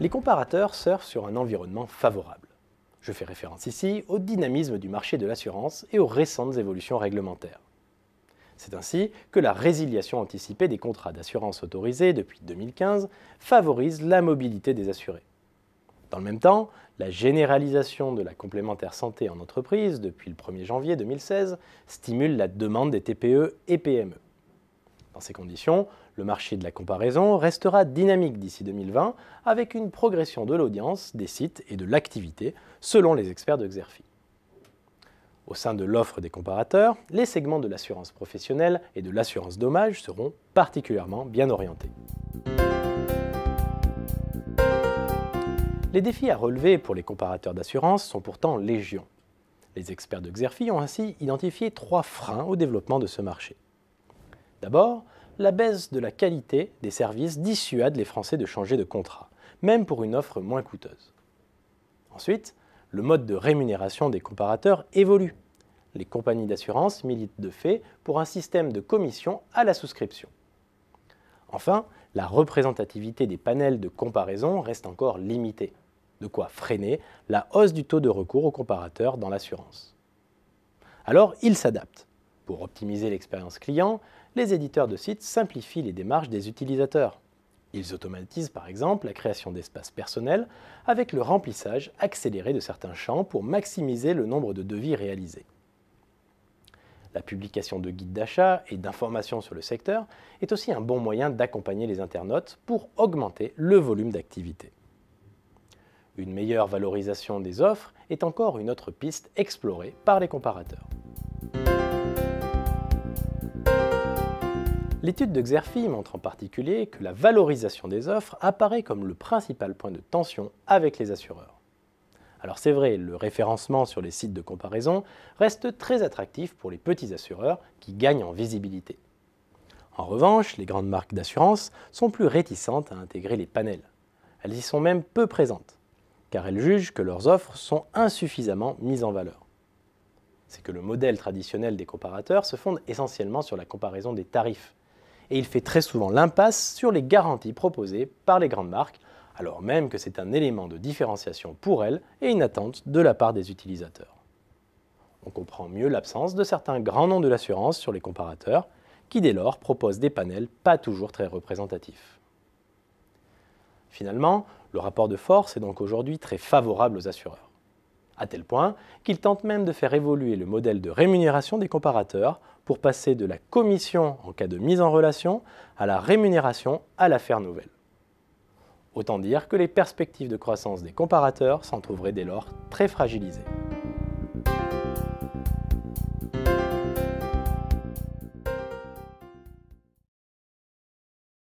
les comparateurs surfent sur un environnement favorable. Je fais référence ici au dynamisme du marché de l'assurance et aux récentes évolutions réglementaires. C'est ainsi que la résiliation anticipée des contrats d'assurance autorisés depuis 2015 favorise la mobilité des assurés. Dans le même temps, la généralisation de la complémentaire santé en entreprise depuis le 1er janvier 2016 stimule la demande des TPE et PME. Dans ces conditions, le marché de la comparaison restera dynamique d'ici 2020 avec une progression de l'audience, des sites et de l'activité, selon les experts de Xerfi. Au sein de l'offre des comparateurs, les segments de l'assurance professionnelle et de l'assurance dommage seront particulièrement bien orientés. Les défis à relever pour les comparateurs d'assurance sont pourtant légion. Les experts de Xerfi ont ainsi identifié trois freins au développement de ce marché. D'abord, la baisse de la qualité des services dissuade les Français de changer de contrat, même pour une offre moins coûteuse. Ensuite, le mode de rémunération des comparateurs évolue. Les compagnies d'assurance militent de fait pour un système de commission à la souscription. Enfin, la représentativité des panels de comparaison reste encore limitée, de quoi freiner la hausse du taux de recours aux comparateurs dans l'assurance. Alors, ils s'adaptent pour optimiser l'expérience client, les éditeurs de sites simplifient les démarches des utilisateurs. Ils automatisent par exemple la création d'espaces personnels avec le remplissage accéléré de certains champs pour maximiser le nombre de devis réalisés. La publication de guides d'achat et d'informations sur le secteur est aussi un bon moyen d'accompagner les internautes pour augmenter le volume d'activité. Une meilleure valorisation des offres est encore une autre piste explorée par les comparateurs. L'étude de Xerfi montre en particulier que la valorisation des offres apparaît comme le principal point de tension avec les assureurs. Alors c'est vrai, le référencement sur les sites de comparaison reste très attractif pour les petits assureurs qui gagnent en visibilité. En revanche, les grandes marques d'assurance sont plus réticentes à intégrer les panels. Elles y sont même peu présentes, car elles jugent que leurs offres sont insuffisamment mises en valeur. C'est que le modèle traditionnel des comparateurs se fonde essentiellement sur la comparaison des tarifs, et il fait très souvent l'impasse sur les garanties proposées par les grandes marques, alors même que c'est un élément de différenciation pour elles et une attente de la part des utilisateurs. On comprend mieux l'absence de certains grands noms de l'assurance sur les comparateurs, qui dès lors proposent des panels pas toujours très représentatifs. Finalement, le rapport de force est donc aujourd'hui très favorable aux assureurs à tel point qu'il tente même de faire évoluer le modèle de rémunération des comparateurs pour passer de la commission en cas de mise en relation à la rémunération à l'affaire nouvelle. Autant dire que les perspectives de croissance des comparateurs s'en trouveraient dès lors très fragilisées.